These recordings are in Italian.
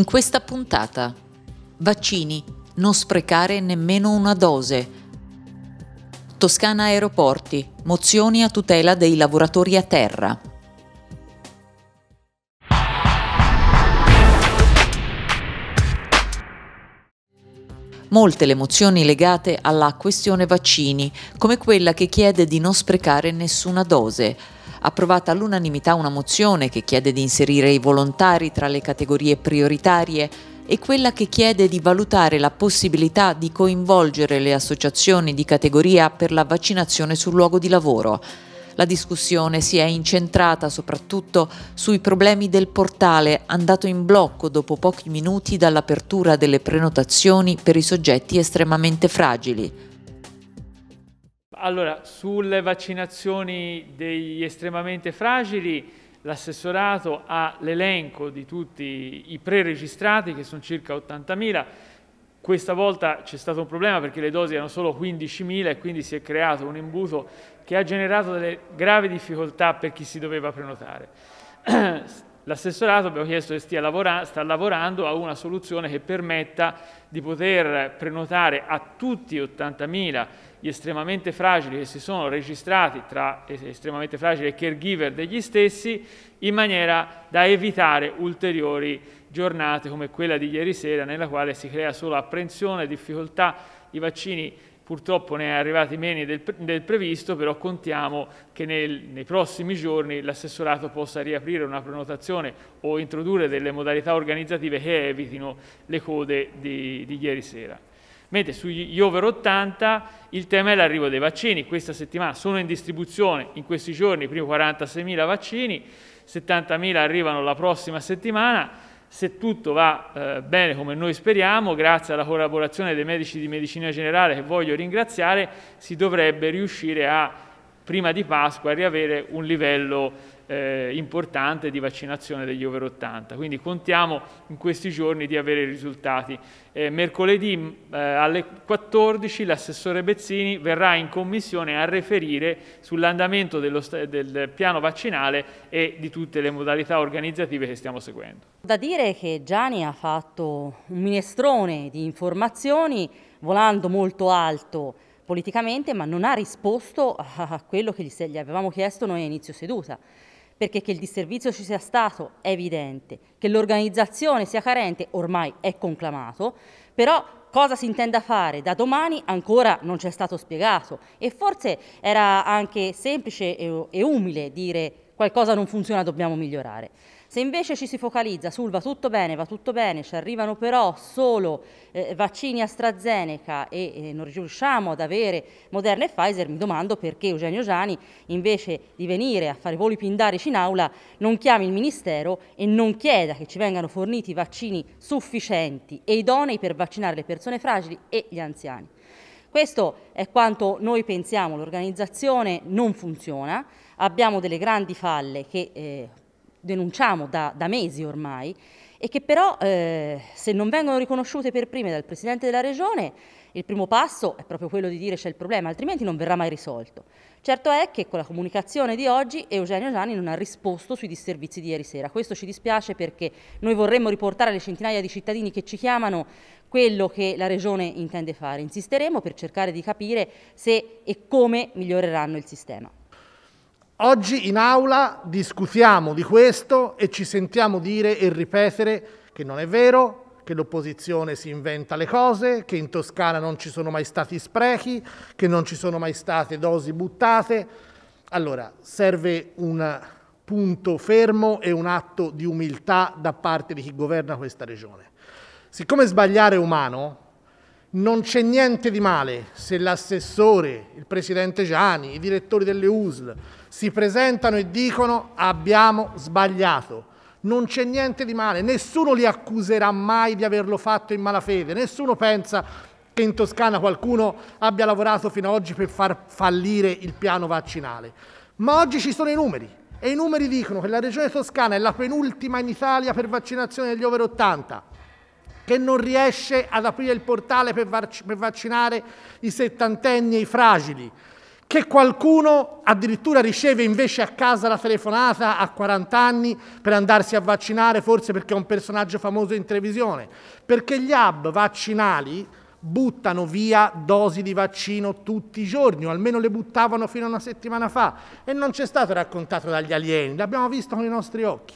In questa puntata, vaccini, non sprecare nemmeno una dose. Toscana Aeroporti, mozioni a tutela dei lavoratori a terra. molte le mozioni legate alla questione vaccini, come quella che chiede di non sprecare nessuna dose approvata all'unanimità una mozione che chiede di inserire i volontari tra le categorie prioritarie e quella che chiede di valutare la possibilità di coinvolgere le associazioni di categoria per la vaccinazione sul luogo di lavoro. La discussione si è incentrata soprattutto sui problemi del portale andato in blocco dopo pochi minuti dall'apertura delle prenotazioni per i soggetti estremamente fragili allora, sulle vaccinazioni degli estremamente fragili, l'assessorato ha l'elenco di tutti i preregistrati, che sono circa 80.000. Questa volta c'è stato un problema perché le dosi erano solo 15.000 e quindi si è creato un imbuto che ha generato delle gravi difficoltà per chi si doveva prenotare. L'assessorato abbiamo chiesto che stia lavora sta lavorando a una soluzione che permetta di poter prenotare a tutti 80.000 gli estremamente fragili che si sono registrati tra estremamente fragili e caregiver degli stessi in maniera da evitare ulteriori giornate come quella di ieri sera nella quale si crea solo apprensione, difficoltà, i vaccini purtroppo ne è arrivati meno del, pre del, previsto, però contiamo che nel, nei prossimi giorni l'assessorato possa riaprire una prenotazione o introdurre delle modalità organizzative che evitino le code di, di ieri sera. Mentre sugli over 80 il tema è l'arrivo dei vaccini. Questa settimana sono in distribuzione, in questi giorni, i primi 46.000 vaccini, 70.000 arrivano la prossima settimana. Se tutto va eh, bene come noi speriamo, grazie alla collaborazione dei medici di medicina generale che voglio ringraziare, si dovrebbe riuscire a prima di Pasqua riavere un livello eh, importante di vaccinazione degli over 80. Quindi contiamo in questi giorni di avere i risultati. Eh, mercoledì mm, eh, alle 14 l'assessore Bezzini verrà in commissione a riferire sull'andamento del piano vaccinale e di tutte le modalità organizzative che stiamo seguendo. Da dire che Gianni ha fatto un minestrone di informazioni volando molto alto politicamente, ma non ha risposto a quello che gli avevamo chiesto noi a inizio seduta perché che il disservizio ci sia stato è evidente, che l'organizzazione sia carente ormai è conclamato, però cosa si intenda fare da domani ancora non ci è stato spiegato e forse era anche semplice e, e umile dire qualcosa non funziona, dobbiamo migliorare. Se invece ci si focalizza sul va tutto bene, va tutto bene, ci arrivano però solo eh, vaccini AstraZeneca e eh, non riusciamo ad avere Moderna e Pfizer, mi domando perché Eugenio Giani invece di venire a fare voli pindarici in aula non chiami il Ministero e non chieda che ci vengano forniti vaccini sufficienti e idonei per vaccinare le persone fragili e gli anziani. Questo è quanto noi pensiamo, l'organizzazione non funziona abbiamo delle grandi falle che eh, denunciamo da, da, mesi ormai e che però eh, se non vengono riconosciute per prime dal Presidente della Regione il primo passo è proprio quello di dire c'è il problema, altrimenti non verrà mai risolto. Certo è che con la comunicazione di oggi Eugenio Gianni non ha risposto sui disservizi di ieri sera. Questo ci dispiace perché noi vorremmo riportare alle centinaia di cittadini che ci chiamano quello che la Regione intende fare. Insisteremo per cercare di capire se e come miglioreranno il sistema. Oggi in aula discutiamo di questo e ci sentiamo dire e ripetere che non è vero, che l'opposizione si inventa le cose, che in Toscana non ci sono mai stati sprechi, che non ci sono mai state dosi buttate. Allora, serve un punto fermo e un atto di umiltà da parte di chi governa questa regione. Siccome sbagliare è umano, non c'è niente di male se l'assessore, il presidente Gianni, i direttori delle USL, si presentano e dicono abbiamo sbagliato. Non c'è niente di male, nessuno li accuserà mai di averlo fatto in malafede, nessuno pensa che in Toscana qualcuno abbia lavorato fino ad oggi per far fallire il piano vaccinale. Ma oggi ci sono i numeri e i numeri dicono che la regione toscana è la penultima in Italia per vaccinazione degli over 80 che non riesce ad aprire il portale per, vac- per vaccinare i settantenni e i fragili, che qualcuno addirittura riceve invece a casa la telefonata a 40 anni per andarsi a vaccinare, forse perché è un personaggio famoso in televisione, perché gli hub vaccinali buttano via dosi di vaccino tutti i giorni, o almeno le buttavano fino a una settimana fa, e non c'è stato raccontato dagli alieni, l'abbiamo visto con i nostri occhi.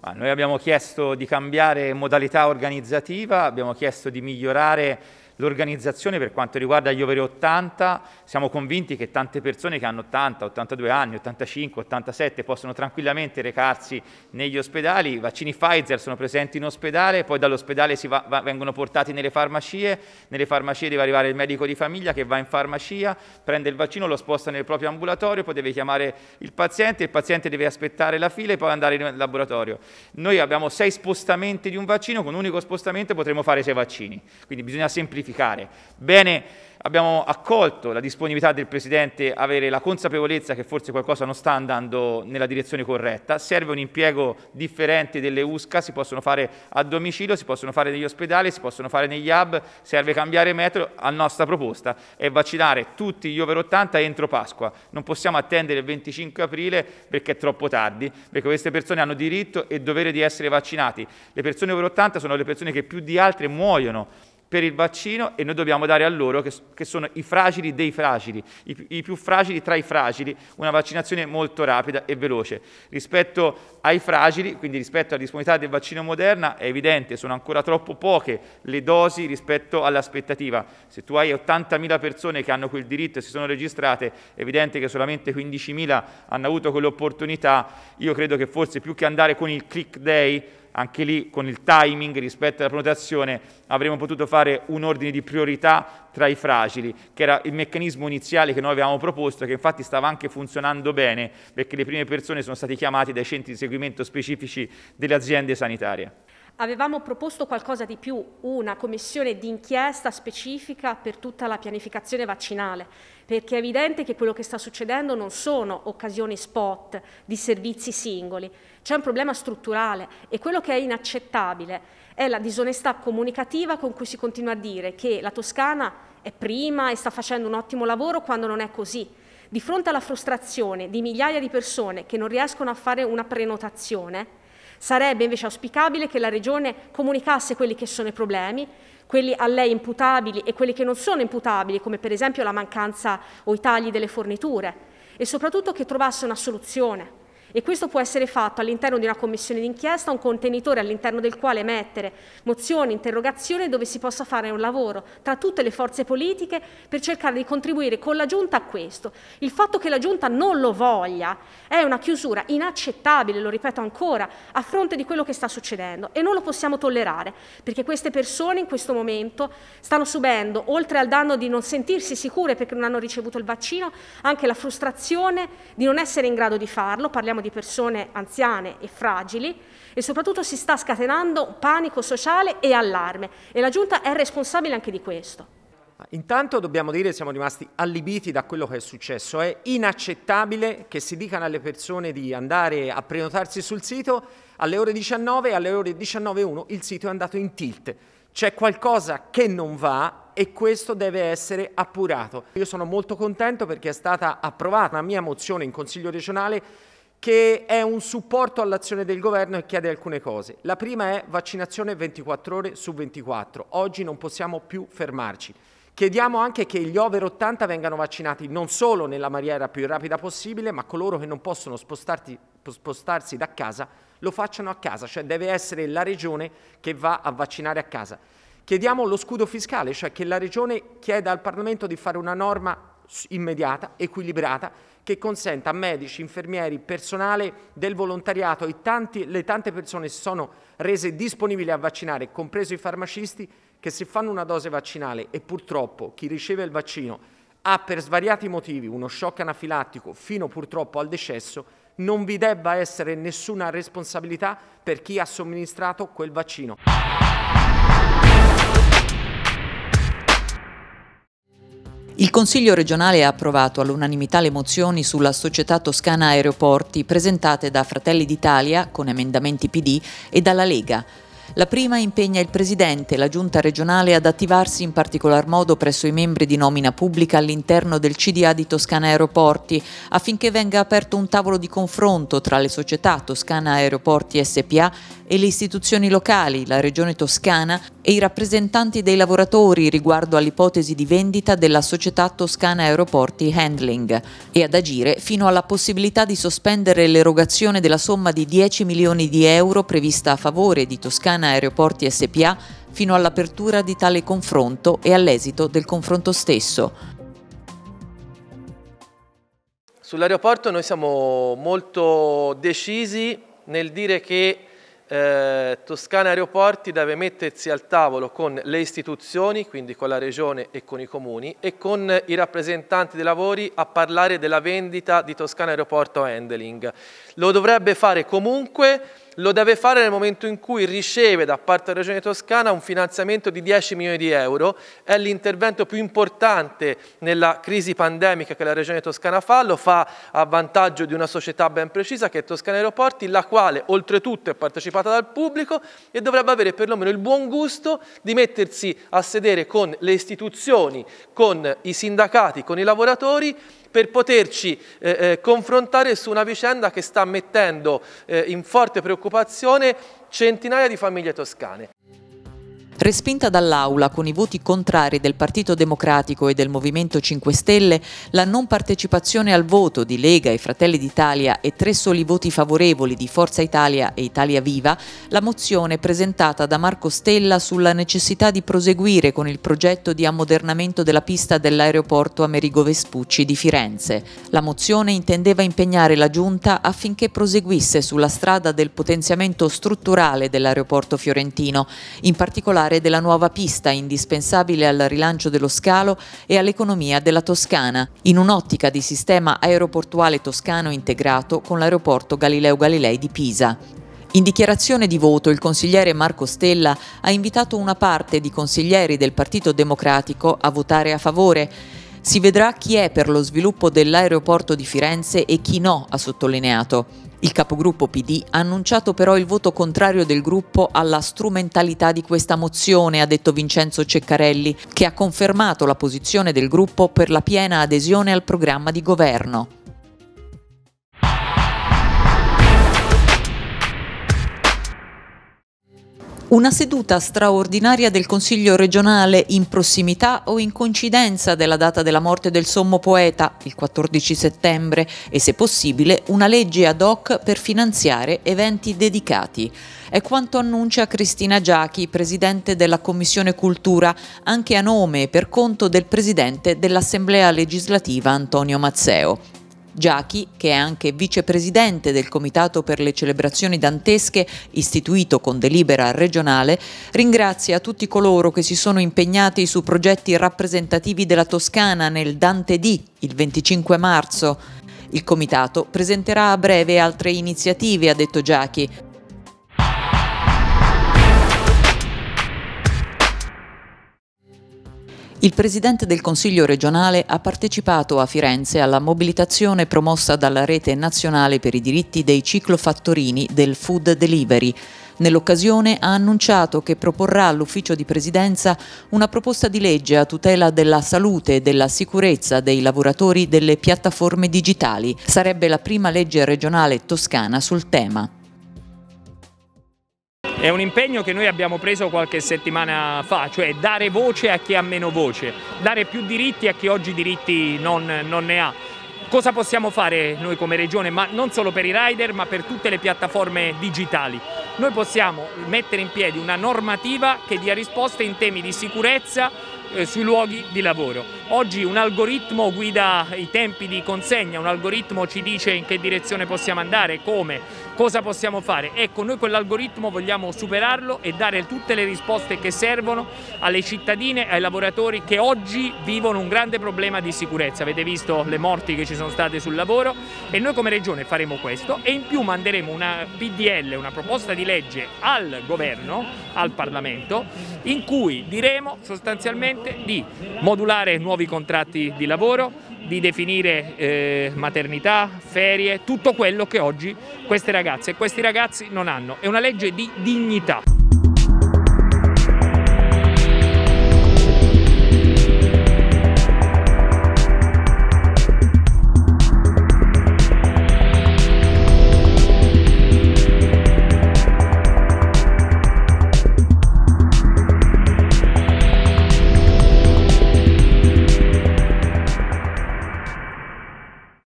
Ma noi abbiamo chiesto di cambiare modalità organizzativa, abbiamo chiesto di migliorare l'organizzazione per quanto riguarda gli over 80, siamo convinti che tante persone che hanno 80, 82 anni, 85, 87 possono tranquillamente recarsi negli ospedali, i vaccini Pfizer sono presenti in ospedale, poi dall'ospedale va, va, vengono portati nelle farmacie, nelle farmacie deve arrivare il medico di famiglia che va in farmacia, prende il vaccino, lo sposta nel proprio ambulatorio, poi deve chiamare il paziente, il paziente deve aspettare la fila e poi andare in laboratorio. Noi abbiamo sei spostamenti di un vaccino, con un unico spostamento potremo fare sei vaccini, quindi bisogna semplificare verificare. Bene, abbiamo accolto la disponibilità del Presidente a avere la consapevolezza che forse qualcosa non sta andando nella direzione corretta, serve un impiego differente delle USCA, si possono fare a domicilio, si possono fare negli ospedali, si possono fare negli hub, serve cambiare metodo, la nostra proposta è vaccinare tutti gli over 80 entro Pasqua, non possiamo attendere il 25 aprile perché è troppo tardi, perché queste persone hanno diritto e dovere di essere vaccinati, le persone over 80 sono le persone che più di altre muoiono per il vaccino e noi dobbiamo dare a loro, che, che sono i fragili dei fragili, i, i, più fragili tra i fragili, una vaccinazione molto rapida e veloce. Rispetto ai fragili, quindi rispetto alla disponibilità del vaccino Moderna, è evidente, sono ancora troppo poche le dosi rispetto all'aspettativa. Se tu hai 80.000 persone che hanno quel diritto e si sono registrate, è evidente che solamente 15.000 hanno avuto quell'opportunità. Io credo che forse più che andare con il click day, anche lì con il timing rispetto alla prenotazione avremmo potuto fare un ordine di priorità tra i fragili, che era il meccanismo iniziale che noi avevamo proposto, che infatti stava anche funzionando bene, perché le prime persone sono state chiamate dai centri di seguimento specifici delle aziende sanitarie. Avevamo proposto qualcosa di più, una commissione d'inchiesta specifica per tutta la pianificazione vaccinale, perché è evidente che quello che sta succedendo non sono occasioni spot di servizi singoli, c'è un problema strutturale e quello che è inaccettabile è la disonestà comunicativa con cui si continua a dire che la Toscana è prima e sta facendo un ottimo lavoro quando non è così. Di fronte alla frustrazione di migliaia di persone che non riescono a fare una prenotazione, Sarebbe invece auspicabile che la Regione comunicasse quelli che sono i problemi, quelli a lei imputabili e quelli che non sono imputabili, come per esempio la mancanza o i tagli delle forniture, e soprattutto che trovasse una soluzione e questo può essere fatto all'interno di una commissione d'inchiesta, un contenitore all'interno del quale mettere mozioni, interrogazioni dove si possa fare un lavoro tra tutte le forze politiche per cercare di contribuire con la Giunta a questo. Il fatto che la Giunta non lo voglia è una chiusura inaccettabile, lo ripeto ancora, a fronte di quello che sta succedendo e non lo possiamo tollerare perché queste persone in questo momento stanno subendo, oltre al danno di non sentirsi sicure perché non hanno ricevuto il vaccino, anche la frustrazione di non essere in grado di farlo, parliamo di di persone anziane e fragili e soprattutto si sta scatenando panico sociale e allarme e la Giunta è responsabile anche di questo. Ah, intanto dobbiamo dire che siamo rimasti allibiti da quello che è successo. È inaccettabile che si dicano alle persone di andare a prenotarsi sul sito alle ore 19 e alle ore 19.01 il sito è andato in tilt. C'è qualcosa che non va e questo deve essere appurato. Io sono molto contento perché è stata approvata la mia mozione in Consiglio regionale che è un supporto all'azione del governo e chiede alcune cose. La prima è vaccinazione 24 ore su 24. Oggi non possiamo più fermarci. Chiediamo anche che gli over 80 vengano vaccinati non solo nella maniera più rapida possibile, ma coloro che non possono spostarsi da casa lo facciano a casa, cioè deve essere la regione che va a vaccinare a casa. Chiediamo lo scudo fiscale, cioè che la regione chieda al Parlamento di fare una norma immediata, equilibrata, che consenta a medici, infermieri, personale del volontariato e tanti, le tante persone si sono rese disponibili a vaccinare, compreso i farmacisti, che se fanno una dose vaccinale e purtroppo chi riceve il vaccino ha per svariati motivi uno shock anafilattico fino purtroppo al decesso, non vi debba essere nessuna responsabilità per chi ha somministrato quel vaccino. Applausi. Il Consiglio regionale ha approvato all'unanimità le mozioni sulla società toscana aeroporti presentate da Fratelli d'Italia con emendamenti PD e dalla Lega. La prima impegna il Presidente e la Giunta regionale ad attivarsi in particolar modo presso i membri di nomina pubblica all'interno del CDA di Toscana Aeroporti affinché venga aperto un tavolo di confronto tra le società Toscana Aeroporti SPA e le istituzioni locali, la Regione Toscana e i rappresentanti dei lavoratori riguardo all'ipotesi di vendita della società Toscana Aeroporti Handling e ad agire fino alla possibilità di sospendere l'erogazione della somma di 10 milioni di euro prevista a favore di Toscana Aeroporti SPA fino all'apertura di tale confronto e all'esito del confronto stesso. Sull'aeroporto noi siamo molto decisi nel dire che eh, Toscana Aeroporti deve mettersi al tavolo con le istituzioni, quindi con la Regione e con i comuni, e con i rappresentanti dei lavori a parlare della vendita di Toscana Aeroporto Handling. Lo dovrebbe fare comunque lo deve fare nel momento in cui riceve da parte della Regione Toscana un finanziamento di 10 milioni di euro, è l'intervento più importante nella crisi pandemica che la Regione Toscana fa, lo fa a vantaggio di una società ben precisa che è Toscana Aeroporti, la quale oltretutto è partecipata dal pubblico e dovrebbe avere perlomeno il buon gusto di mettersi a sedere con le istituzioni, con i sindacati, con i lavoratori per poterci eh, eh, confrontare su una vicenda che sta mettendo eh, in forte preoccupazione centinaia di famiglie toscane. Respinta dall'Aula con i voti contrari del Partito Democratico e del Movimento 5 Stelle, la non partecipazione al voto di Lega e Fratelli d'Italia e tre soli voti favorevoli di Forza Italia e Italia Viva, la mozione presentata da Marco Stella sulla necessità di proseguire con il progetto di ammodernamento della pista dell'aeroporto Amerigo Vespucci di Firenze. La mozione intendeva impegnare la Giunta affinché proseguisse sulla strada del potenziamento strutturale dell'aeroporto fiorentino, in particolare parlare della nuova pista indispensabile al rilancio dello scalo e all'economia della Toscana, in un'ottica di sistema aeroportuale toscano integrato con l'aeroporto Galileo Galilei di Pisa. In dichiarazione di voto il consigliere Marco Stella ha invitato una parte di consiglieri del Partito Democratico a votare a favore. Si vedrà chi è per lo sviluppo dell'aeroporto di Firenze e chi no, ha sottolineato. Il capogruppo PD ha annunciato però il voto contrario del gruppo alla strumentalità di questa mozione, ha detto Vincenzo Ceccarelli, che ha confermato la posizione del gruppo per la piena adesione al programma di governo. Una seduta straordinaria del Consiglio regionale in prossimità o in coincidenza della data della morte del sommo poeta, il 14 settembre, e se possibile una legge ad hoc per finanziare eventi dedicati. È quanto annuncia Cristina Giachi, presidente della Commissione Cultura, anche a nome e per conto del presidente dell'Assemblea legislativa Antonio Mazzeo. Giachi, che è anche vicepresidente del Comitato per le celebrazioni dantesche, istituito con delibera regionale, ringrazia tutti coloro che si sono impegnati su progetti rappresentativi della Toscana nel Dante D il 25 marzo. Il Comitato presenterà a breve altre iniziative, ha detto Giachi, Il Presidente del Consiglio regionale ha partecipato a Firenze alla mobilitazione promossa dalla Rete Nazionale per i diritti dei ciclofattorini del Food Delivery. Nell'occasione ha annunciato che proporrà all'ufficio di presidenza una proposta di legge a tutela della salute e della sicurezza dei lavoratori delle piattaforme digitali. Sarebbe la prima legge regionale toscana sul tema. È un impegno che noi abbiamo preso qualche settimana fa, cioè dare voce a chi ha meno voce, dare più diritti a chi oggi diritti non, non ne ha cosa possiamo fare noi come regione, ma non solo per i rider, ma per tutte le piattaforme digitali. Noi possiamo mettere in piedi una normativa che dia risposte in temi di sicurezza, eh, sui luoghi di lavoro. Oggi un algoritmo guida i tempi di consegna, un algoritmo ci dice in che direzione possiamo andare, come, cosa possiamo fare. Ecco, noi quell'algoritmo vogliamo superarlo e dare tutte le risposte che servono alle cittadine e ai lavoratori che oggi vivono un grande problema di sicurezza. Avete visto le morti che ci sono state sul lavoro e noi come Regione faremo questo e in più manderemo una PDL, una proposta di legge al Governo, al Parlamento, in cui diremo sostanzialmente consente di modulare nuovi contratti di lavoro, di definire eh, maternità, ferie, tutto quello che oggi queste ragazze e questi ragazzi non hanno. È una legge di dignità.